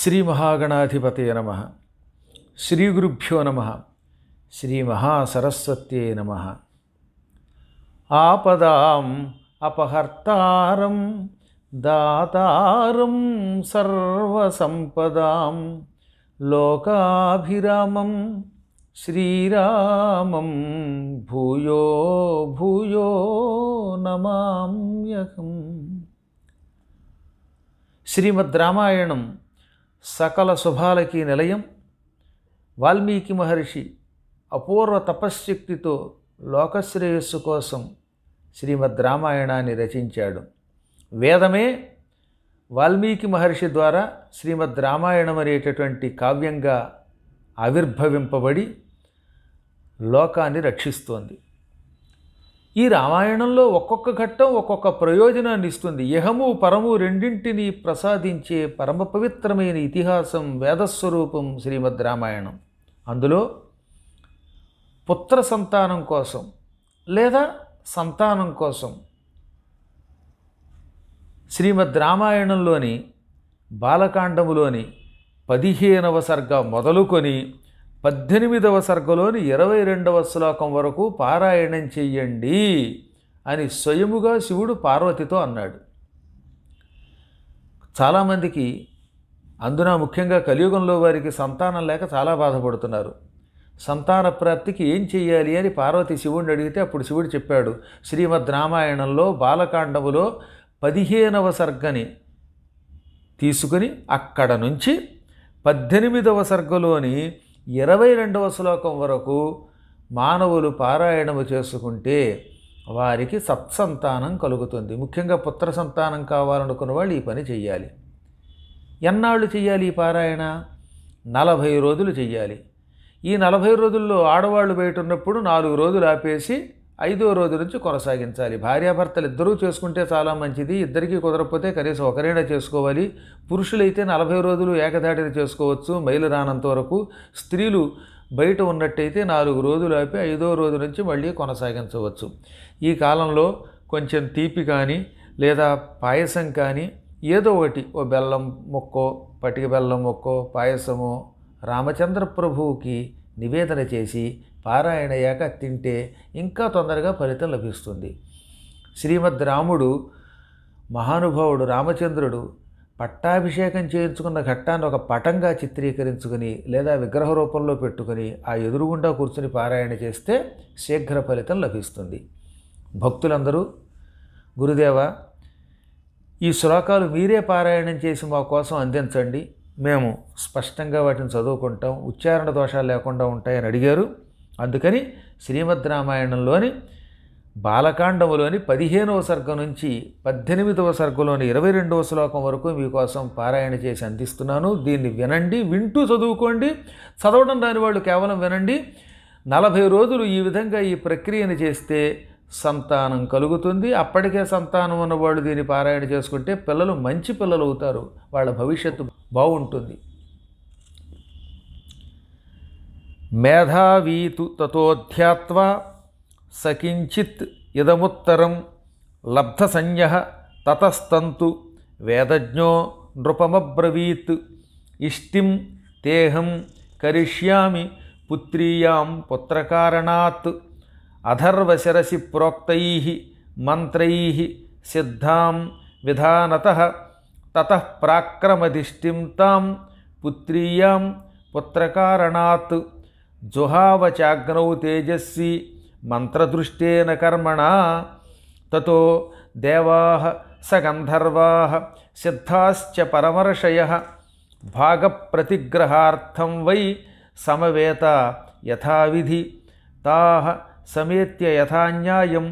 శ్రీ మహాగణాధిపతే నమ శ్రీ గురుభ్యో నమ శ్రీ మహాసరస్వత్యే నమ ఆపదాం అపహర్తారం దాతారం సర్వసంపదాం లోకాభిరామం శ్రీరామం భూయో భూయో నమామ్యహం శ్రీమద్ రామాయణం సకల శుభాలకి నిలయం వాల్మీకి మహర్షి అపూర్వ తపశ్శక్తితో లోకశ్రేయస్సు కోసం శ్రీమద్ రామాయణాన్ని రచించాడు వేదమే వాల్మీకి మహర్షి ద్వారా శ్రీమద్ రామాయణం అనేటటువంటి కావ్యంగా ఆవిర్భవింపబడి లోకాన్ని రక్షిస్తోంది ఈ రామాయణంలో ఒక్కొక్క ఘట్టం ఒక్కొక్క ప్రయోజనాన్ని ఇస్తుంది యహము పరము రెండింటిని ప్రసాదించే పరమ పవిత్రమైన ఇతిహాసం వేదస్వరూపం శ్రీమద్ రామాయణం అందులో పుత్ర సంతానం కోసం లేదా సంతానం కోసం శ్రీమద్ రామాయణంలోని బాలకాండములోని పదిహేనవ సర్గ మొదలుకొని పద్దెనిమిదవ సర్గలోని ఇరవై రెండవ శ్లోకం వరకు పారాయణం చెయ్యండి అని స్వయముగా శివుడు పార్వతితో అన్నాడు చాలామందికి అందున ముఖ్యంగా కలియుగంలో వారికి సంతానం లేక చాలా బాధపడుతున్నారు సంతాన ప్రాప్తికి ఏం చేయాలి అని పార్వతి శివుడిని అడిగితే అప్పుడు శివుడు చెప్పాడు శ్రీమద్ రామాయణంలో బాలకాండములో పదిహేనవ సర్గని తీసుకుని అక్కడ నుంచి పద్దెనిమిదవ సర్గలోని ఇరవై రెండవ శ్లోకం వరకు మానవులు పారాయణము చేసుకుంటే వారికి సత్సంతానం కలుగుతుంది ముఖ్యంగా పుత్ర సంతానం కావాలనుకున్న వాళ్ళు ఈ పని చెయ్యాలి ఎన్నాళ్ళు చెయ్యాలి ఈ పారాయణ నలభై రోజులు చెయ్యాలి ఈ నలభై రోజుల్లో ఆడవాళ్ళు బయట ఉన్నప్పుడు నాలుగు రోజులు ఆపేసి ఐదో రోజు నుంచి కొనసాగించాలి భార్యాభర్తలు ఇద్దరూ చేసుకుంటే చాలా మంచిది ఇద్దరికీ కుదరకపోతే కనీసం ఒకరైనా చేసుకోవాలి పురుషులైతే నలభై రోజులు ఏకధాటిన చేసుకోవచ్చు మైలు రానంత వరకు స్త్రీలు బయట ఉన్నట్టయితే నాలుగు రోజులు ఆపి ఐదో రోజు నుంచి మళ్ళీ కొనసాగించవచ్చు ఈ కాలంలో కొంచెం తీపి కానీ లేదా పాయసం కానీ ఏదో ఒకటి ఓ బెల్లం మొక్కో పటిక బెల్లం మొక్కో పాయసమో రామచంద్ర ప్రభువుకి నివేదన చేసి పారాయణ అయ్యాక తింటే ఇంకా తొందరగా ఫలితం లభిస్తుంది శ్రీమద్ రాముడు మహానుభావుడు రామచంద్రుడు పట్టాభిషేకం చేయించుకున్న ఘట్టాన్ని ఒక పటంగా చిత్రీకరించుకుని లేదా విగ్రహ రూపంలో పెట్టుకుని ఆ ఎదురుగుండా కూర్చుని పారాయణ చేస్తే శీఘ్ర ఫలితం లభిస్తుంది భక్తులందరూ గురుదేవ ఈ శ్లోకాలు మీరే పారాయణం చేసి మా కోసం అందించండి మేము స్పష్టంగా వాటిని చదువుకుంటాం ఉచ్చారణ దోషాలు లేకుండా ఉంటాయని అడిగారు అందుకని శ్రీమద్ రామాయణంలోని బాలకాండములోని పదిహేనవ సర్గం నుంచి పద్దెనిమిదవ సర్గంలోని ఇరవై రెండవ శ్లోకం వరకు మీకోసం పారాయణ చేసి అందిస్తున్నాను దీన్ని వినండి వింటూ చదువుకోండి చదవడం దాని వాళ్ళు కేవలం వినండి నలభై రోజులు ఈ విధంగా ఈ ప్రక్రియను చేస్తే సంతానం కలుగుతుంది అప్పటికే సంతానం ఉన్నవాళ్ళు దీన్ని పారాయణ చేసుకుంటే పిల్లలు మంచి పిల్లలు అవుతారు వాళ్ళ భవిష్యత్తు బాగుంటుంది मेधावी तु ततोध्यात्वा स किञ्चित् इदमुत्तरं लब्धसंज्ञः ततस्तन्तु वेदज्ञो नृपमब्रवीत् इष्टिं तेऽहं करिष्यामि पुत्रीयां पुत्रकारणात् अधर्वशरसि प्रोक्तैः मन्त्रैः सिद्धां विधानतः ततः प्राक्रमदिष्टिं तां पुत्रीयां पुत्रकारणात् जुहावचाग्नौ तेजस्वी मन्त्रदृष्टेन कर्मण ततो देवाः सगन्धर्वाः सिद्धाश्च परमर्षयः भागप्रतिग्रहार्थं वै समवेता यथाविधि ताः समेत्य यथा न्यायं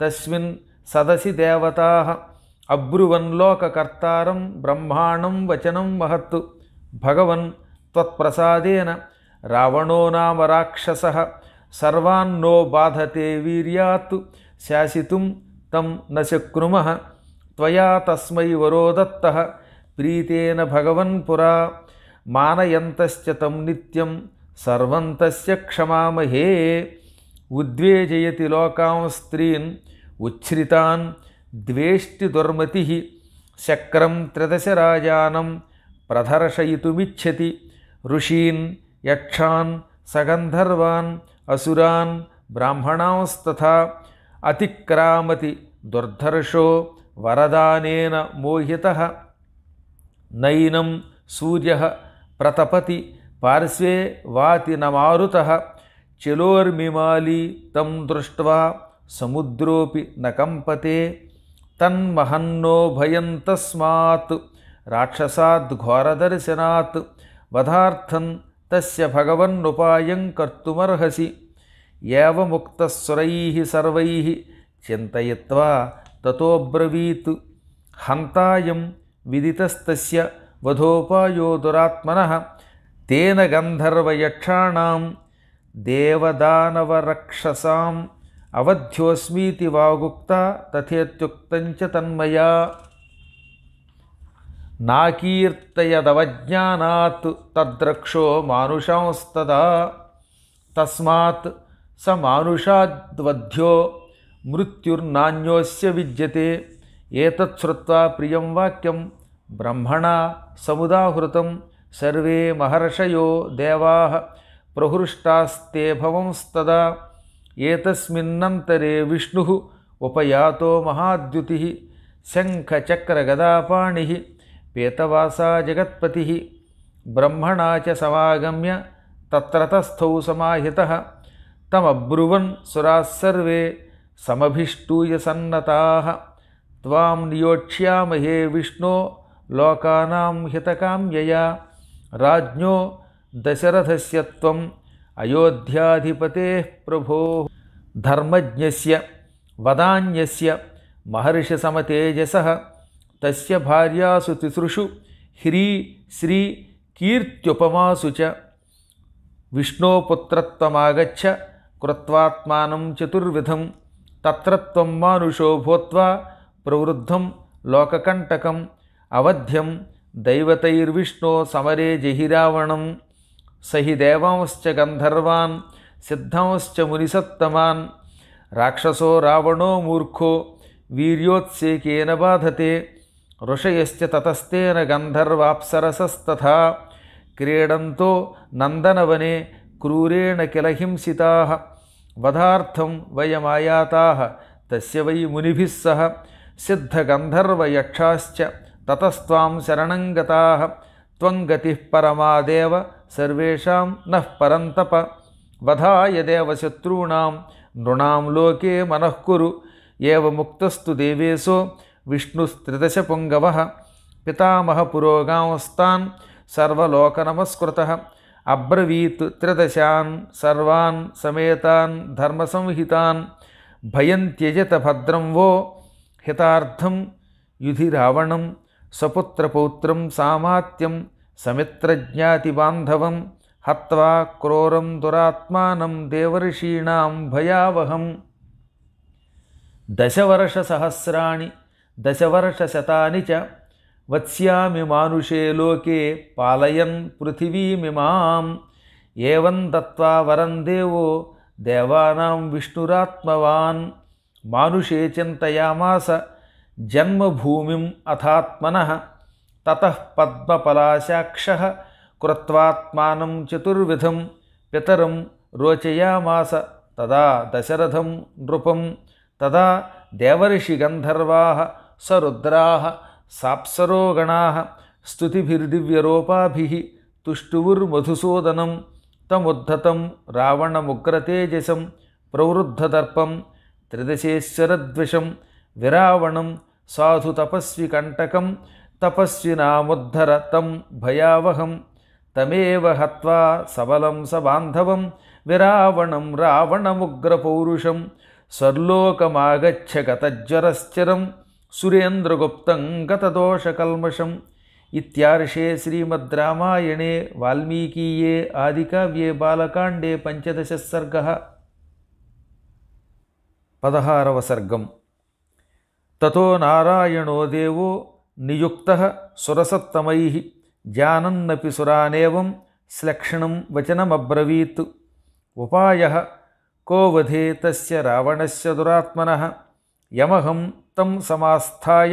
तस्मिन् सदसि देवताः अब्रुवन्लोककर्तारं ब्रह्माणं वचनं महत् भगवन् त्वत्प्रसादेन रावणो नाम राक्षसः सर्वान्नो बाधते वीर्यात् शासितुं तं न शक्नुमः त्वया तस्मै वरो दत्तः प्रीतेन भगवन्पुरा मानयन्तश्च तं नित्यं सर्वं तस्य क्षमामहे उद्वेजयति लोकां स्त्रीन् उच्छ्रितान् द्वेष्टिदुर्मतिः शक्रं त्रिदशराजानं प्रदर्शयितुमिच्छति ऋषीन् यक्षान् सगन्धर्वान् असुरान् ब्राह्मणांस्तथा अतिक्रामति दुर्धर्षो वरदानेन मोहितः नैनं सूर्यः प्रतपति पार्श्वे वाति न मारुतः चिलोर्मिमाली तं दृष्ट्वा समुद्रोऽपि न कम्पते तन्महन्नो भयं तस्मात् राक्षसाद्घोरदर्शनात् वधार्थं तस्य भगवन्नुपायं कर्तुमर्हसि एवमुक्तस्वरैः सर्वैः चिन्तयित्वा ततोऽब्रवीत् हन्तायं विदितस्तस्य वधोपायो दुरात्मनः तेन गन्धर्वयक्षाणां देवदानवरक्षसाम् अवध्योऽस्मीति वागुक्ता तथेत्युक्तञ्च तन्मया नाकीर्तयदवज्ञानात् तद्रक्षो मानुषंस्तदा तस्मात् स मानुषाद्वध्यो मृत्युर्नान्योऽस्य विद्यते एतत् प्रियं वाक्यं ब्रह्मणा समुदाहृतं सर्वे महर्षयो देवाः प्रहृष्टास्ते भवंस्तदा एतस्मिन्नन्तरे विष्णुः उपयातो महाद्युतिः शङ्खचक्रगदापाणिः पेतवासा जगत्पति ब्रह्मणा च त्रतस्थौ तत्रतस्थौ समाहितः तमब्रुवन् सुराः सर्वे समभिष्टूय सन्नताः त्वां नियोक्ष्यामहे विष्णो लोकानां हितकाम्यया राज्ञो दशरथस्य त्वम् अयोध्याधिपतेः प्रभो धर्मज्ञस्य वदान्यस्य महर्षिसमतेजसः तस्य भार्यासु तिसृषु ह्री श्री कीर्त्युपमासु च विष्णोपुत्रत्वमागच्छ कृत्वात्मानं चतुर्विधं तत्रत्वं मानुषो भूत्वा प्रवृद्धं लोककण्टकम् अवध्यं दैवतैर्विष्णो समरे जहिरावणं स हि देवांश्च गन्धर्वान् सिद्धांश्च मुनिसत्तमान् राक्षसो रावणो मूर्खो वीर्योत्सेकेन बाधते ऋषयश्च ततस्तेन गन्धर्वाप्सरसस्तथा क्रीडन्तो नन्दनवने क्रूरेण हिंसिताः वधार्थं वयमायाताः तस्य वै मुनिभिः सह सिद्धगन्धर्वयक्षाश्च ततस्त्वां शरणं गताः त्वं गतिः परमादेव सर्वेषां नः परन्तप वधाय देवशत्रूणां नृणां लोके मनः कुरु एवमुक्तस्तु देवेशो विष्णुस्त्रिदशपुङ्गवः पितामहपुरोगांस्तान् सर्वलोकनमस्कृतः अब्रवीत् त्रिदशान् सर्वान् समेतान् धर्मसंहितान् भयन्त्यजत भद्रं वो हितार्थं युधिरावणं सपुत्रपौत्रं सामात्यं समित्रज्ञातिबान्धवं हत्वा क्रोरं दुरात्मानं देवर्षीणां भयावहम् दशवर्षसहस्राणि दशवर्षशतानि च लोके पालयन पृथिवीमीमां एवं दत्त्वा वरं देवो देवानां विष्णुरात्मवान् मानुषे चिन्तयामास जन्मभूमिम् अथात्मनः ततः पद्मपलाशाक्षः कृत्वात्मानं चतुर्विधं पितरं रोचयामास तदा दशरथं नृपं तदा देवर्षिगन्धर्वाः स रुद्राः साप्सरोगणाः स्तुतिभिर्दिव्यरोपाभिः तुष्टुवुर्मधुसूदनं तमुद्धतं रावणमुग्रतेजसं प्रवृद्धतर्पं त्रिदशेश्वरद्विषं विरावणं साधुतपस्विकण्टकं तपस्विनामुद्धरतं भयावहं तमेव हत्वा सबलं स बान्धवं विरावणं रावणमुग्रपौरुषं स्वर्लोकमागच्छ सुरेन्द्रगुप्तं गतदोषकल्मषम् इत्यार्षे श्रीमद् रामायणे वाल्मीकीये आदिकाव्ये बालकाण्डे पञ्चदशः सर्गः पदहारवसर्गं ततो नारायणो देवो नियुक्तः सुरसत्तमैः जानन्नपि सुरानेवं स्लक्ष्णं वचनमब्रवीत् उपायः को वधे तस्य रावणस्य दुरात्मनः यमहं चित्तं समास्थाय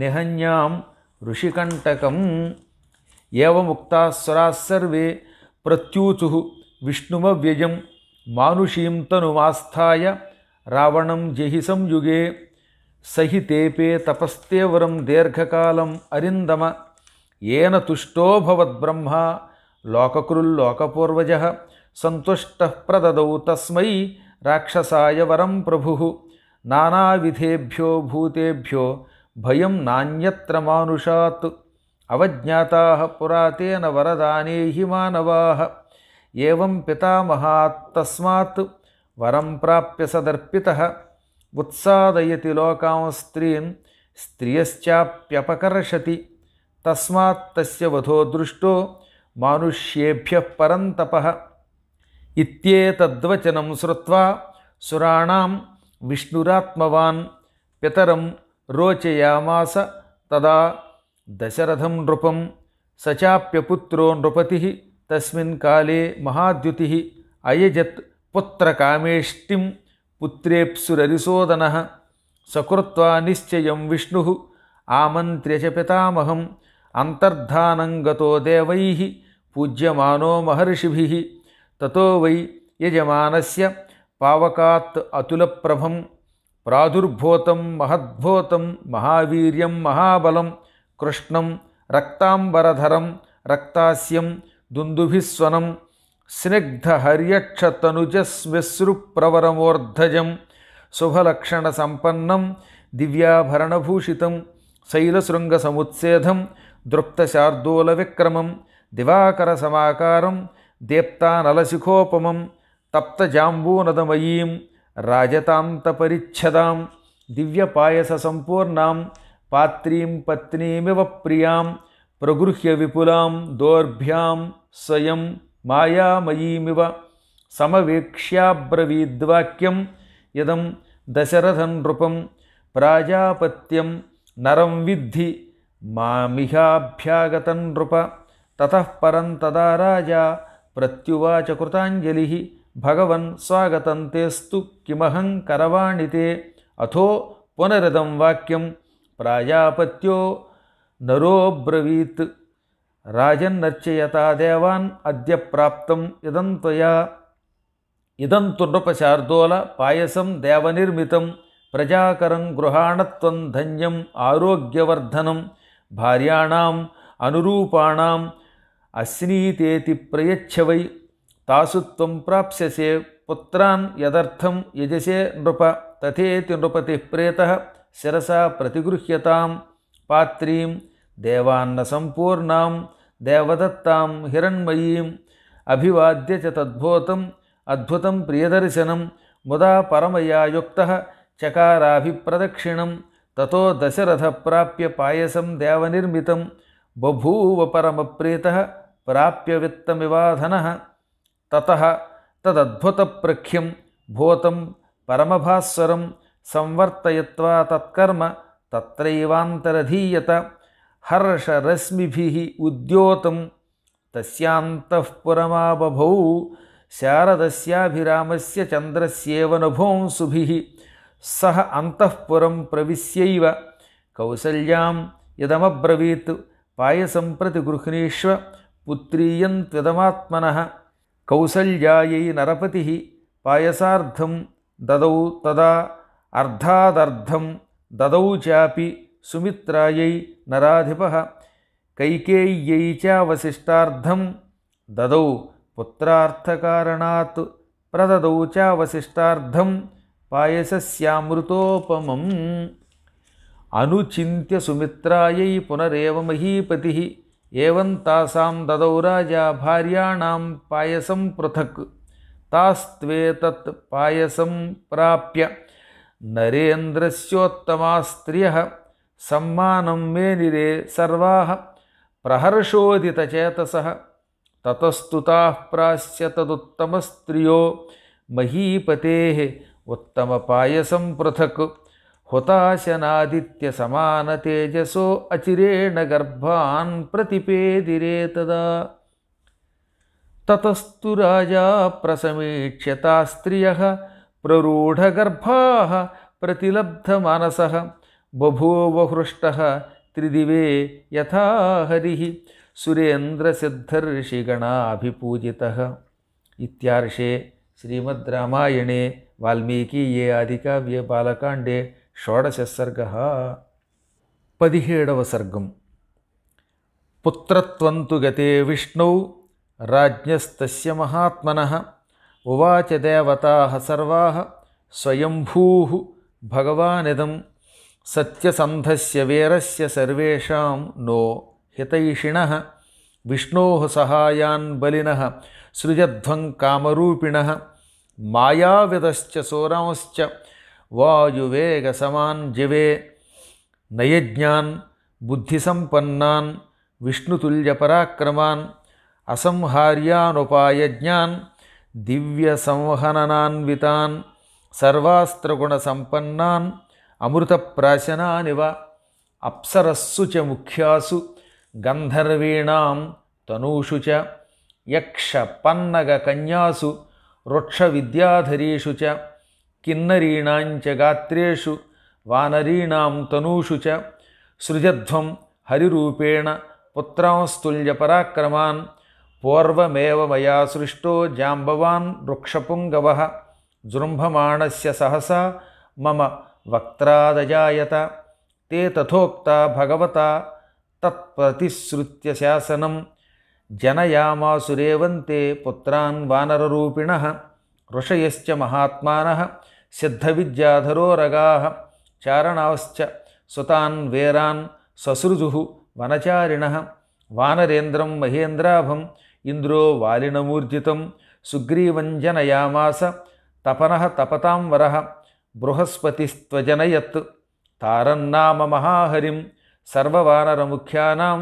निहन्यां ऋषिकण्टकम् एवमुक्ताः स्वराः सर्वे प्रत्यूचुः विष्णुमव्ययं मानुषीं तनुमास्थाय रावणं जहि संयुगे स हि तेपे तपस्तेवरं दीर्घकालम् अरिन्दम येन तुष्टोऽभवद्ब्रह्मा लोककुरुल्लोकपूर्वजः सन्तुष्टः प्रददौ तस्मै राक्षसाय वरं प्रभुः नानाविधेभ्यो भूतेभ्यो भयं नान्यत्र मानुषात् अवज्ञाताः पुरा तेन वरदानेहि मानवाः एवं पितामहात्तस्मात् वरं प्राप्य सदर्पितः उत्सादयति लोकां स्त्रीन् स्त्रियश्चाप्यपकर्षति तस्मात् तस्य वधो दृष्टो मानुष्येभ्यः परन्तपः इत्येतद्वचनं श्रुत्वा सुराणां विष्णुरात्मवान् पितरं रोचयामास तदा दशरथं नृपं स चाप्यपुत्रो नृपतिः तस्मिन् काले महाद्युतिः अयजत् पुत्रकामेष्टिं पुत्रेप्सुररिशोदनः सकृत्वा निश्चयं विष्णुः आमन्त्र्य च पितामहम् अन्तर्धानं गतो देवैः पूज्यमानो महर्षिभिः ततो वै यजमानस्य పావకాత్ ప్రభం ప్రాదుర్భూతం మహద్భూతం మహావీర్యం మహాబలం కృష్ణం రక్తాంబరధరం రక్తాస్యం దుందుభిస్వనం శుభలక్షణ సంపన్నం దివ్యాభరణభూషితం శైలశృంగసముత్సేధం దివాకర సమాకారం దీప్తానలశిఖోపమం तप्तजाम्बूनदमयीं राजतां तपरिच्छदां दिव्यपायससम्पूर्णां पात्रीं पत्नीमिव प्रिया प्रगृह्य विपुलां दोर्भ्यां स्वयं मायामयीमिव समवेक्ष्याब्रवीद्वाक्यं यदं दशरथं नृपं प्राजापत्यं नरं विद्धि मामिहाभ्यागतं नृप ततः परं तदा राजा प्रत्युवाच कृताञ्जलिः भगवन् स्वागतन्तेस्तु किमहं करवाणि ते अथो पुनरिदं वाक्यं प्राजापत्यो नरोब्रवीत् राजन्नर्चयता देवान् अद्य प्राप्तम् इदं त्वया इदं तु नृपशार्दोलपायसं देवनिर्मितं प्रजाकरं गृहाणत्वं धन्यम् आरोग्यवर्धनं भार्याणाम् अनुरूपाणाम् अश्नीतेति प्रयच्छ वै तासुत्व त्वं प्राप्स्यसे पुत्रान् यजसे नृप तथेति नृपति प्रेत शिसा प्रतिगृह्यतां पात्रीं देवान्न देवदत्तां हिरण्मयीम् अभिवाद्य अभिवाद तद्भूतम् अद्भुत प्रियदर्शन मुदा परमया युक्त चकाराभिप्रदक्षिणं ततो प्राप्य पायसं देवनिर्मितं बभूव परमप्रीतः प्राप्य वित्तमिवाधनः ततः तदद्भुतप्रख्यं भूतं परमभास्वरं संवर्तयित्वा तत्कर्म तत्रैवान्तरधीयत हर्षरश्मिभिः उद्योतं तस्यान्तःपुरमाबभौ शारदस्याभिरामस्य चन्द्रस्येव नभोंसुभिः सः अन्तःपुरं प्रविश्यैव कौसल्यां यदमब्रवीत् पायसम्प्रति गृह्णीष्व पुत्रीयं కౌసల్యాయై నరపతి పాయసార్థం దదౌ తదా అర్ధాదర్ధం దదౌ చాపి సుమిత్రాయై నరాధిప కైకేయ్యై చావశిష్టార్థం దదౌ పుత్రార్థకారణాత్ ప్రదదౌ చావశిష్టార్థం పాయసస్యామృతోపమం అనుచింత్య సుమిత్రాయై పునరేవ మహీపతి एवं तासां ददौ राजा भार्याणां पायसं पृथक् तास्त्वेतत् पायसं प्राप्य नरेन्द्रस्योत्तमा स्त्रियः सम्मानं मेनिरे सर्वाः प्रहर्षोदितचेतसः ततस्तुताः प्रास्य तदुत्तमस्त्रियो महीपतेः उत्तमपायसं पृथक हुताशनादित्य समान तेजसो अचिरेण गर्भान् प्रतिपेदिरे तदा ततस्तु राजा प्रसमीक्षता स्त्रियः प्ररूढगर्भाः प्रतिलब्धमानसः हृष्टः त्रिदिवे यथा हरिः सुरेन्द्रसिद्धर्षिगणाभिपूजितः इत्यार्षे श्रीमद् रामायणे वाल्मीकीये आदिकाव्ये बालकाण्डे षोडश सर्ग पदिहेडव सर्गम पुत्रत्वं तु गते विष्णौ राज्ञस्तस्य महात्मनः उवाच देवताः सर्वाः स्वयंभूः भगवानिदं सत्यसन्धस्य से सर्व नो हितैषिणः विष्णो सहायान बलिनः सृजध्वं कामरूपिणः मायाविदश्च सोरांश्च వాయువేగ సమాన్ జివే నయజ్ఞాన్ బుద్ధిసంపన్నాన్ విష్ణుతుల్య పరాక్రమాన్ అసంహార్యానుపాయజ్ఞాన్ దివ్యసంహననాన్వితాన్ సర్వాస్త్రగుణసంపన్నాన్ అమృతప్రాశనానివ అప్సరస్సు చ ముఖ్యాసు గంధర్వీణాం తనూషు చ యక్ష పన్నగ కన్యాసు వృక్ష విద్యాధరీషు చ किन्नरीणाञ्च गात्रेषु वानरीणां तनूषु च सृजध्वं हरिरूपेण पुत्रांस्तुल्यपराक्रमान् पूर्वमेव मया सृष्टो जाम्बवान् वृक्षपुङ्गवः जृम्भमाणस्य सहसा मम वक्त्रादजायत ते तथोक्ता भगवता तत्प्रतिश्रुत्य शासनं जनयामासुरेवन्ते पुत्रान् वानररूपिणः ऋषयश्च महात्मानः सिद्धविद्याधरो रगाः चारणाश्च सुतान् वेरान् ससृजुः वनचारिणः वानरेन्द्रं महेन्द्राभम् इन्द्रो वालिनमूर्जितं सुग्रीवञ्जनयामास तपनः तपतां वरः बृहस्पतिस्त्वजनयत् तारन्नाम महाहरिं सर्ववानरमुख्यानां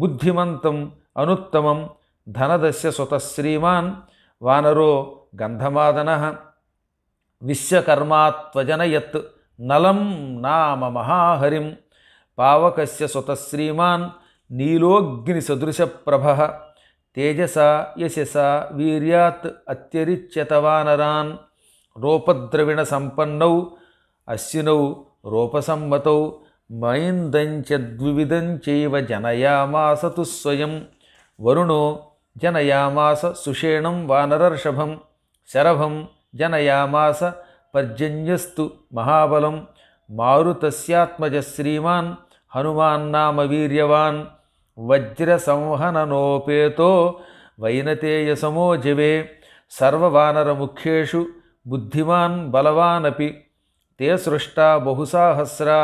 बुद्धिमन्तम् अनुत्तमं धनदस्य स्वतः श्रीमान् वानरो गन्धमादनः ವಿಶ್ವಕರ್ಮಾತ್ವಜನಯತ್ ನಲಂ ನಾಮ ಮಹಾಹರಿಂ ಪಾವಕಸ್ಯ ಸ್ವತಃ ಶ್ರೀಮಾನ್ ನೀಲೋಗ್ನಿ ಸದೃಶ ಪ್ರಭ ತೇಜಸ ಯಶಸ ವೀರ್ಯಾತ್ ಅತ್ಯರಿಚ್ಯತವಾನರಾನ್ ರೋಪದ್ರವಿಣ ಸಂಪನ್ನೌ ಅಶ್ವಿನೌ ರೋಪಸಮ್ಮತೌ ಮೈಂದಂಚ ದ್ವಿವಿಧಂಚೈವ ಜನಯಾಮಾಸ ತು ಸ್ವಯಂ ವರುಣೋ ಜನಯಾಮಾಸ ಸುಷೇಣಂ ವಾನರರ್ಷಭಂ ಶರಭಂ जनयामास पर्जन्यस्तु महाबलम मारुतस्यात्मज श्रीमान् हनुमान्नाम वीर्यवान् वज्रसंहननोपेतो वैनतेयसमो जवे सर्ववानरमुख्येषु बुद्धिमान् बलवानपि ते सृष्टा बहुसाहस्रा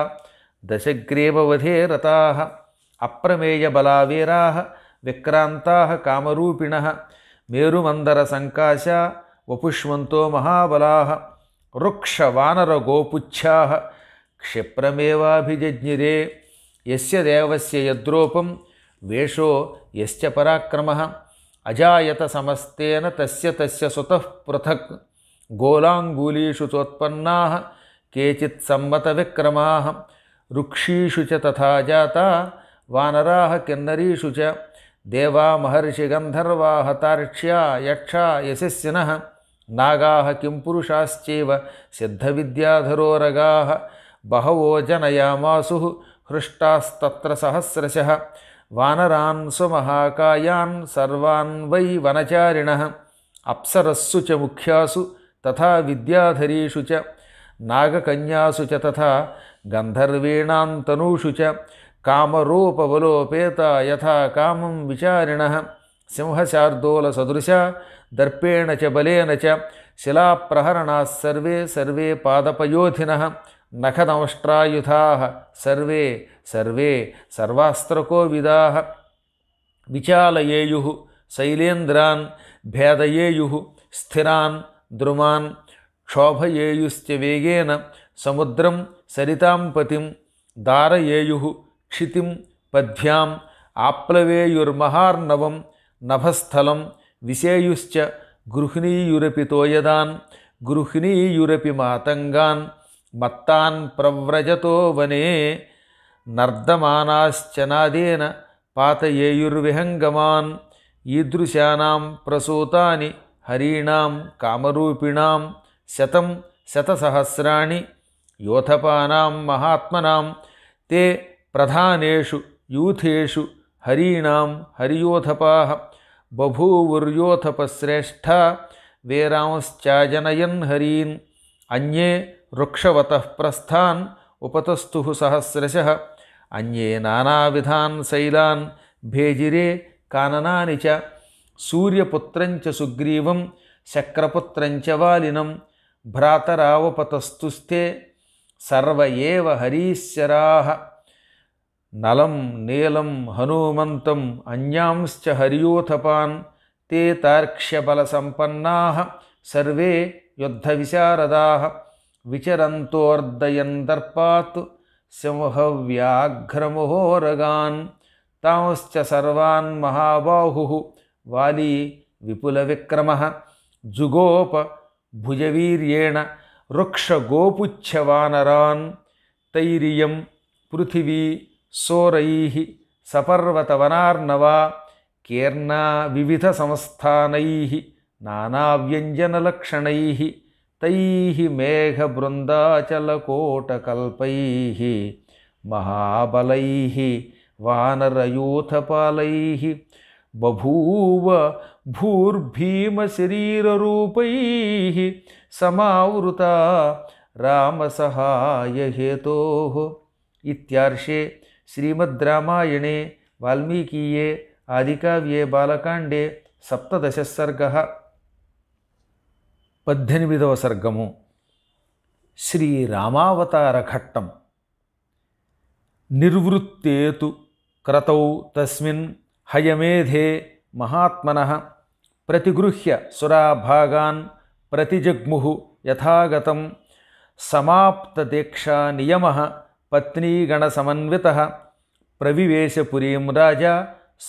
दशग्रीववधे रताः अप्रमेयबलावीराः विक्रान्ताः कामरूपिणः मेरुमन्दरसङ्काशा वपुष्वन्तो महाबलाः रुक्षवानरगोपुच्छाः क्षिप्रमेवाभिजज्ञिरे यस्य देवस्य यद्रूपं वेषो यश्च पराक्रमः अजायतसमस्तेन तस्य तस्य सुतः पृथक् गोलाङ्गुलीषु चोत्पन्ना केचित् सम्मतविक्रमाः रुक्षीषु च तथा जाता वानराः किन्नरीषु च देवा महर्षिगन्धर्वाः तार्क्ष्या यक्षा यशस्विनः नागाः किं पुरुषाश्चैव सिद्धविद्याधरोरगाः बहवो जनयामासुः हृष्टास्तत्र सहस्रशः वानरान् स्वमहाकायान् सर्वान् वै वनचारिणः अप्सरस्सु च मुख्यासु तथा विद्याधरीषु च नागकन्यासु च तथा तनूषु च कामरूपवलोपेता यथा कामं विचारिणः सिंहशार्दोलसदृशा దర్పేణ చ బలేన చ శిలాప్రహరణా సర్వే సర్వే పాదపయోధిన నఖదంష్ట్రాయుధా సర్వే సర్వే సర్వాస్త్రకోవిదా విచాలయేయు శైలేంద్రాన్ భేదయేయు స్థిరాన్ ద్రుమాన్ క్షోభయేయుస్య వేగేన సముద్రం సరితాం పతిం దారయేయు క్షితిం పద్భ్యాం ఆప్లవేయుర్మహార్ణవం నభస్థలం विषेयुश्च गृहिणीयुरपि तोयदान् गृहिणीयुरपि मातंगान मत्तान प्रव्रजतो वने नर्दमानाश्चनादेन पातयेयुर्विहंगमान ईदृशानां प्रसूतानि हरीणां कामरूपिणां शतं शतसहस्राणि योथपानां महात्मनां ते प्रधानेषु यूथेषु हरीणां हरियोथपाः బభూవుర్యోథపశ్రేష్ఠ వేరాంశ్చాజనయన్ హరీన్ అన్యే వృక్షవత ప్రస్థాన్ ఉపతస్థు సహస్రశ అన్యే నానావిధాన్ శైలాన్ భేజిరే కాననాని చ సూర్యపుత్రంచ సుగ్రీవం శక్రపుత్రంచ వాలినం భ్రాతరావపతస్తుస్తే సర్వ ఏవ హరీశ్వరా నలం నీలం హనుమంతం అన్యాంశ్చ హరియోథపాన్ తే తార్క్ష్యబల సంపన్నా సర్వే యుద్ధ విశారదా విచరంతోర్దయన్ దర్పాత్ సింహవ్యాఘ్రముహోరగాన్ తాంశ్చ సర్వాన్ మహాబాహు వాలి విపుల విక్రమ జుగోప భుజవీర్యేణ వృక్షగోపుచ్ఛవానరాన్ తైరియం పృథివీ सोरैः सपर्वतवनार्णवा विविध विविधसंस्थानैः नानाव्यञ्जनलक्षणैः तैः मेघबृन्दाचलकोटकल्पैः महाबलैः वानरयूथपालैः बभूव भूर्भीमशरीररूपैः समावृता रामसहायहेतोः इत्यार्षे श्रीमद्रामायणे वाल्मीकीये आदिकाव्ये बालकाण्डे सप्तदशसर्गः पद्धनिमिदव सर्गमु श्रीरामावतारघट्टं निर्वृत्ते तु क्रतौ महात्म प्रतिगृह्य सुरा भागा सुराभागान् प्रतिजग्मुः यथागतं समाप्तदेक्षानियमः पत्नीगणसमन्वितः प्रविवेशपुरीं राजा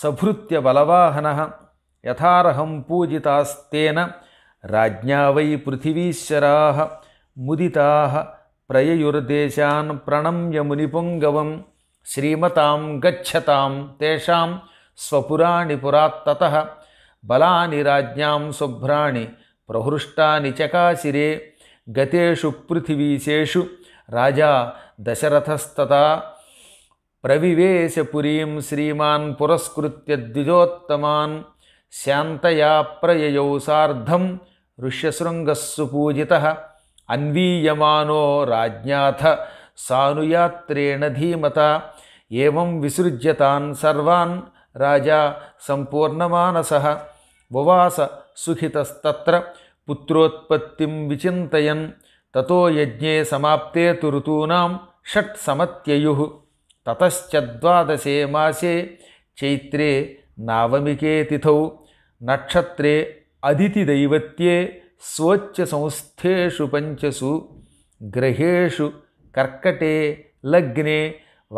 सभृत्य बलवाहनः यथार्हं पूजितास्तेन राजा वै पृथिवीशरा मुदिता प्रययुर्देशान् प्रणम्य मुनिपुङ्गवं श्रीमता गच्छतां तेषां स्वपुराणि बलाज्ञा बलानि राज्ञां शुभ्राणि प्रहृष्टानि चकाशिरे गतेषु पृथिवीशेषु రాజా దశరథస్తత ప్రవివేశపురీం శ్రీమాన్ పురస్కృత్య ద్విజోత్తమాన్ శాంతయా ప్రయయౌ సార్ధం ఋష్యశృంగస్సుపూజిత అన్వీయమానో రాజ్ఞాథ సానుయాత్రేణ ధీమత ఏం విసృజ్యతాన్ సర్వాన్ రాజా సంపూర్ణమానస ఉవాస సుఖితస్తత్ర పుత్రోత్పత్తిం విచింతయన్ తో యజ్ఞే సమాప్తే తు తురుతూనాం షట్ సమత్యయు తతశ్చద్వాదశే మాసే చైత్రే నావమికే తిథౌ నక్షత్రే అదితిదైవత్యే స్వచ్ఛ సంస్థేషు పంచసు గ్రహేషు కర్కటే లగ్నే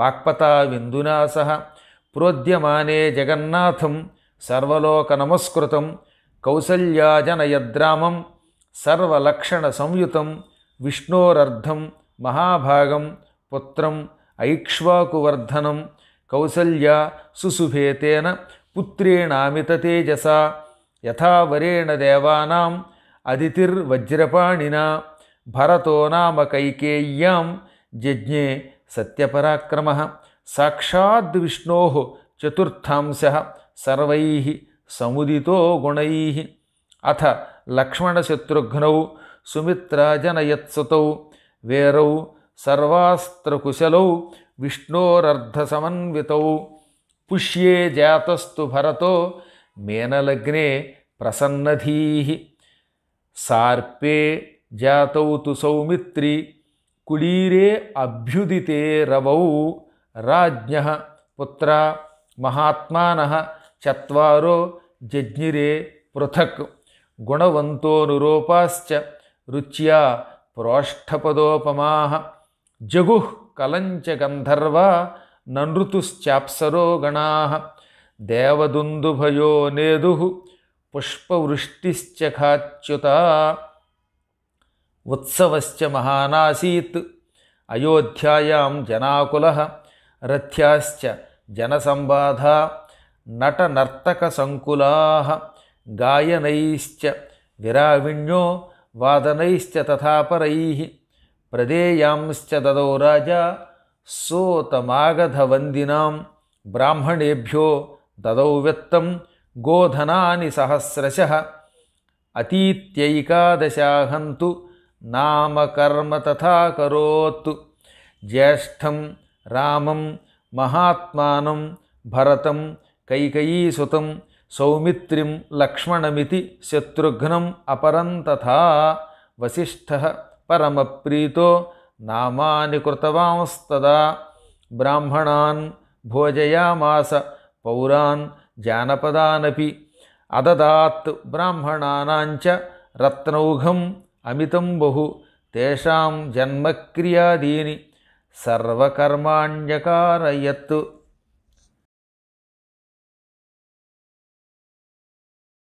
వాక్పతావిందునా సహ ప్రోద్యమానే జగన్నాథం సర్వలోక నమస్కృతం కౌసల్యాజనయద్రామం సర్వలక్షణ సంయుతం విష్ణోరర్ధం మహాభాగం పుత్రం ఐక్ష్వాకువర్ధనం కౌసల్య సుసుభేతేన పుత్రేణామితేజస యథావరేణ దేవానాం అదితిర్వజ్రపాణినా భరతో నామ కైకేయ్యాం జజ్ఞే సత్యపరాక్రమ సాక్షాద్ విష్ణో చతుర్థాంశ సర్వై సముదితో గుణై అథ లక్ష్మణశత్రుఘ్నౌ सुमित्राजनयत्सतौ वेरौ सर्वास्त्रकुशलौ विष्णोरर्धसमन्वितौ पुष्ये जातस्तु भरतो मेनलग्ने प्रसन्नधीः सार्पे जातौ तु सौमित्री कुलीरे अभ्युदिते रवौ राज्ञः पुत्रा महात्मानः चत्वारो जज्ञिरे पृथक् गुणवन्तोऽनुरूपाश्च రుచ్యా ప్రోష్ఠపదోపమా జగు కలంచ గంధర్వ ననృతుశ్చాప్సరో గణా దేవదుందుభయో నేదు పుష్పవృష్టిశ్చ ఖాచ్యుత ఉత్సవశ్చ మహానాసీత్ అయోధ్యాయాం జనాకుల రథ్యాశ్చ జనసంబాధ నటనర్తకసంకులా గాయనైశ్చ విరావిణ్యో वादनैश्च तथा परैः प्रदेयांश्च ददौ राजा सोतमागधवन्दिनां ब्राह्मणेभ्यो ददौ व्यत्तं गोधनानि सहस्रशः अतीत्यैकादशाहन्तु नाम कर्म तथा करोत् ज्येष्ठं रामं महात्मानं भरतं कैकयीसुतं सौमित्रिं लक्ष्मणमिति शत्रुघ्नम् अपरं तथा वसिष्ठः परमप्रीतो नामानि कृतवांस्तदा ब्राह्मणान् भोजयामास पौरान् जानपदानपि अददात् ब्राह्मणानाञ्च रत्नौघम् अमितं बहु तेषां जन्मक्रियादीनि सर्वकर्माण्यकारयत्